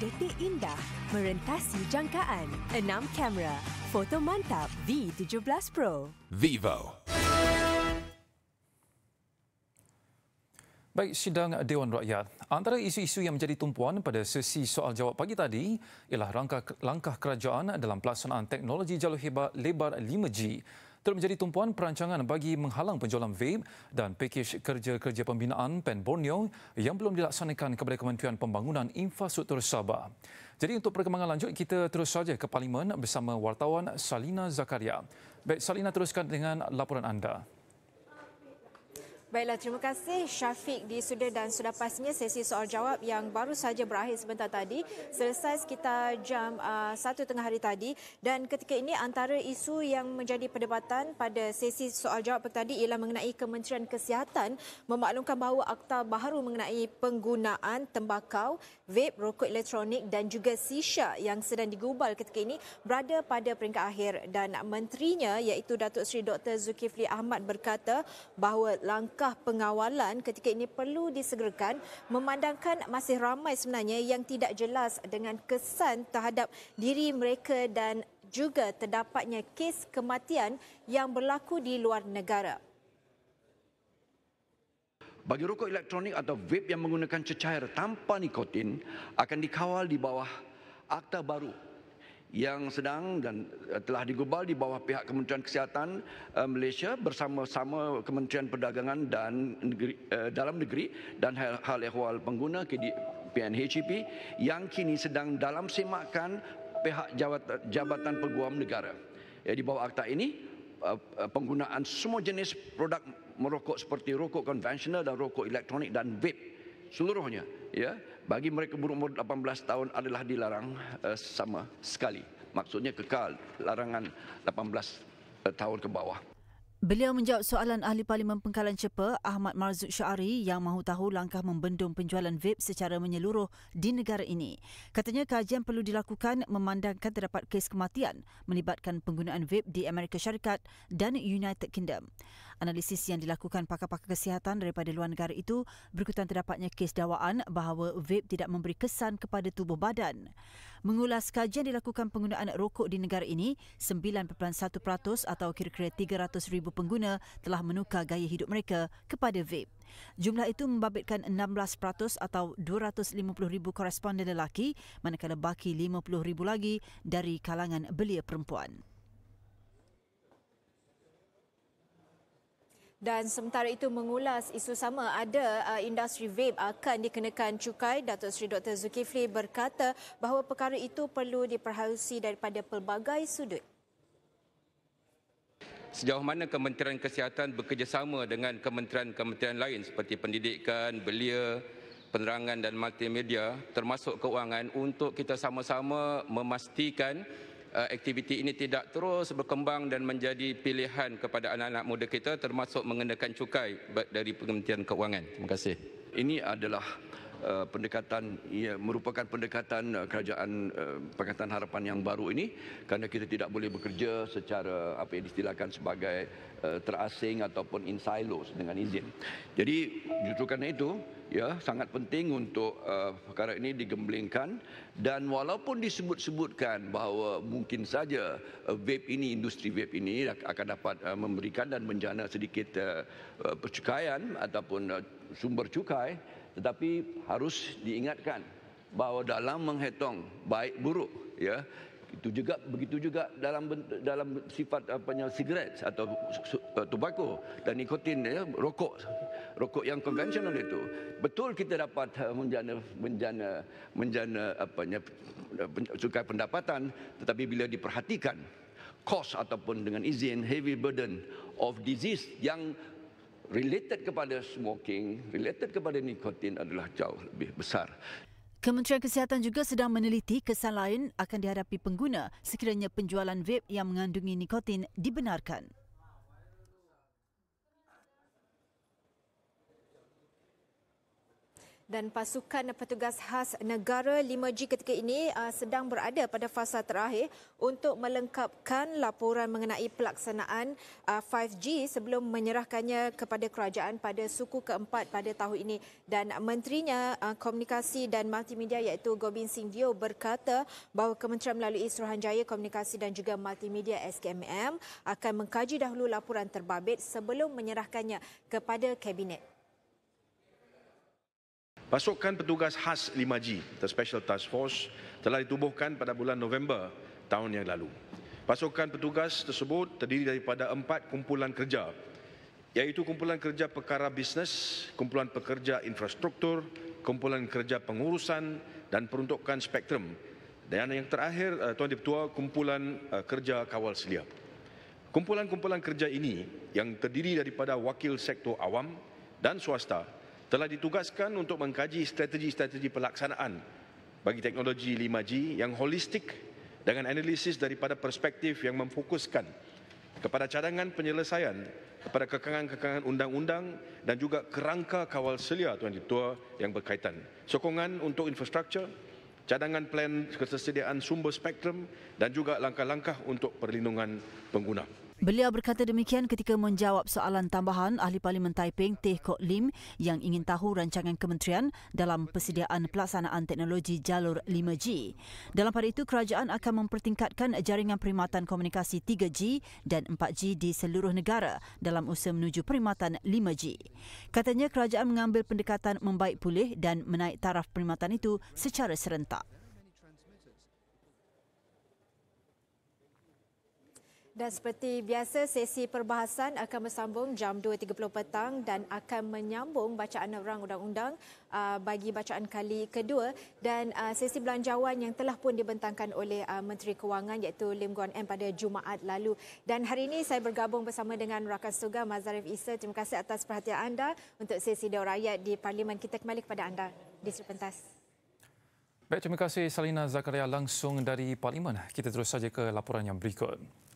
detik indah merentasi jangkaan. enam kamera. Foto mantap V17 Pro. Vivo. Baik, sidang Dewan Rakyat. Antara isu-isu yang menjadi tumpuan pada sesi soal jawab pagi tadi ialah langkah, langkah kerajaan dalam pelaksanaan teknologi jalur hebat lebar 5G telah menjadi tumpuan perancangan bagi menghalang penjualan vape dan pakej kerja-kerja pembinaan PEN Borneo yang belum dilaksanakan kepada Kementerian Pembangunan Infrastruktur Sabah. Jadi untuk perkembangan lanjut, kita terus saja ke Parlimen bersama wartawan Salina Zakaria. Baik, Salina teruskan dengan laporan anda. Baiklah, terima kasih Syafiq di Sudir dan sudah pastinya sesi soal jawab yang baru saja berakhir sebentar tadi. Selesai sekitar jam uh, satu tengah hari tadi dan ketika ini antara isu yang menjadi perdebatan pada sesi soal jawab tadi ialah mengenai Kementerian Kesihatan memaklumkan bahawa akta baru mengenai penggunaan tembakau, vape, rokok elektronik dan juga sisa yang sedang digubal ketika ini berada pada peringkat akhir dan menterinya iaitu Datuk Seri Dr. Zulkifli Ahmad berkata bahawa langkah langkah pengawalan ketika ini perlu disegerakan memandangkan masih ramai sebenarnya yang tidak jelas dengan kesan terhadap diri mereka dan juga terdapatnya kes kematian yang berlaku di luar negara. Bagi rokok elektronik atau vape yang menggunakan cecair tanpa nikotin akan dikawal di bawah akta baru yang sedang dan eh, telah digubal di bawah pihak Kementerian Kesihatan eh, Malaysia bersama-sama Kementerian Perdagangan dan negeri, eh, Dalam Negeri dan Hal Ehwal Pengguna PNHCP yang kini sedang dalam semakan pihak Jabatan, Peguam Negara. di bawah akta ini, penggunaan semua jenis produk merokok seperti rokok konvensional dan rokok elektronik dan vape seluruhnya ya bagi mereka berumur 18 tahun adalah dilarang uh, sama sekali maksudnya kekal larangan 18 eh, tahun ke bawah Beliau menjawab soalan Ahli Parlimen Pengkalan Cepa Ahmad Marzuk Syari yang mahu tahu langkah membendung penjualan vape secara menyeluruh di negara ini. Katanya kajian perlu dilakukan memandangkan terdapat kes kematian melibatkan penggunaan vape di Amerika Syarikat dan United Kingdom. Analisis yang dilakukan pakar-pakar kesihatan daripada luar negara itu berikutan terdapatnya kes dawaan bahawa vape tidak memberi kesan kepada tubuh badan. Mengulas kajian dilakukan penggunaan rokok di negara ini, 9.1% atau kira-kira 300,000 pengguna telah menukar gaya hidup mereka kepada vape. Jumlah itu membabitkan 16% atau 250,000 ribu koresponden lelaki manakala baki 50,000 lagi dari kalangan belia perempuan. Dan sementara itu mengulas isu sama ada uh, industri vape akan dikenakan cukai. Datuk Seri Dr. Zulkifli berkata bahawa perkara itu perlu diperhalusi daripada pelbagai sudut. Sejauh mana Kementerian Kesihatan bekerjasama dengan kementerian-kementerian lain seperti pendidikan, belia, penerangan dan multimedia termasuk keuangan untuk kita sama-sama memastikan Uh, aktiviti ini tidak terus berkembang dan menjadi pilihan kepada anak-anak muda kita termasuk mengenakan cukai dari Kementerian Keuangan. Terima kasih. Ini adalah Eh, pendekatan ia merupakan pendekatan eh, kerajaan eh, Pakatan Harapan yang baru ini kerana kita tidak boleh bekerja secara apa yang istilahkan sebagai terasing ataupun in silos dengan izin. Jadi justru kerana itu ya sangat penting untuk uh, perkara ini digemblengkan dan walaupun disebut-sebutkan bahawa mungkin saja uh, vape ini industri vape ini akan dapat uh, memberikan dan menjana sedikit uh, percukaian ataupun uh, sumber cukai tetapi harus diingatkan bahawa dalam menghitung baik buruk ya itu juga begitu juga dalam dalam sifat apa apanya sigaret atau eh, tobacco dan nikotin ya rokok rokok yang konvensional itu betul kita dapat eh, menjana menjana menjana apa apanya cukai pendapatan tetapi bila diperhatikan cost ataupun dengan izin heavy burden of disease yang related kepada smoking, related kepada nikotin adalah jauh lebih besar. Kementerian Kesihatan juga sedang meneliti kesan lain akan dihadapi pengguna sekiranya penjualan vape yang mengandungi nikotin dibenarkan. dan pasukan petugas khas negara 5G ketika ini uh, sedang berada pada fasa terakhir untuk melengkapkan laporan mengenai pelaksanaan uh, 5G sebelum menyerahkannya kepada kerajaan pada suku keempat pada tahun ini dan menterinya uh, komunikasi dan multimedia iaitu Gobin Singh Dio berkata bahawa Kementerian Melalui Suruhanjaya Komunikasi dan juga Multimedia SKMM akan mengkaji dahulu laporan terbabit sebelum menyerahkannya kepada kabinet Pasukan petugas khas 5G The Special Task Force telah ditubuhkan pada bulan November tahun yang lalu. Pasukan petugas tersebut terdiri daripada empat kumpulan kerja iaitu kumpulan kerja perkara bisnes, kumpulan pekerja infrastruktur, kumpulan kerja pengurusan dan peruntukan spektrum dan yang terakhir eh, Tuan Dipertua kumpulan eh, kerja kawal selia. Kumpulan-kumpulan kerja ini yang terdiri daripada wakil sektor awam dan swasta telah ditugaskan untuk mengkaji strategi-strategi pelaksanaan bagi teknologi 5G yang holistik dengan analisis daripada perspektif yang memfokuskan kepada cadangan penyelesaian kepada kekangan-kekangan undang-undang dan juga kerangka kawal selia Tuan Ketua yang berkaitan. Sokongan untuk infrastruktur, cadangan plan ketersediaan sumber spektrum dan juga langkah-langkah untuk perlindungan pengguna. Beliau berkata demikian ketika menjawab soalan tambahan Ahli Parlimen Taiping Teh Kok Lim yang ingin tahu rancangan kementerian dalam persediaan pelaksanaan teknologi jalur 5G. Dalam pada itu, kerajaan akan mempertingkatkan jaringan perkhidmatan komunikasi 3G dan 4G di seluruh negara dalam usaha menuju perkhidmatan 5G. Katanya kerajaan mengambil pendekatan membaik pulih dan menaik taraf perkhidmatan itu secara serentak. Dan seperti biasa, sesi perbahasan akan bersambung jam 2.30 petang dan akan menyambung bacaan orang undang-undang ah, bagi bacaan kali kedua dan ah, sesi belanjawan yang telah pun dibentangkan oleh ah, Menteri Kewangan iaitu Lim Guan M pada Jumaat lalu. Dan hari ini saya bergabung bersama dengan Rakan Suga Mazarif Isa. Terima kasih atas perhatian anda untuk sesi Dewan Rakyat di Parlimen. Kita kembali kepada anda di Serpentas. Baik, terima kasih Salina Zakaria langsung dari Parlimen. Kita terus saja ke laporan yang berikut.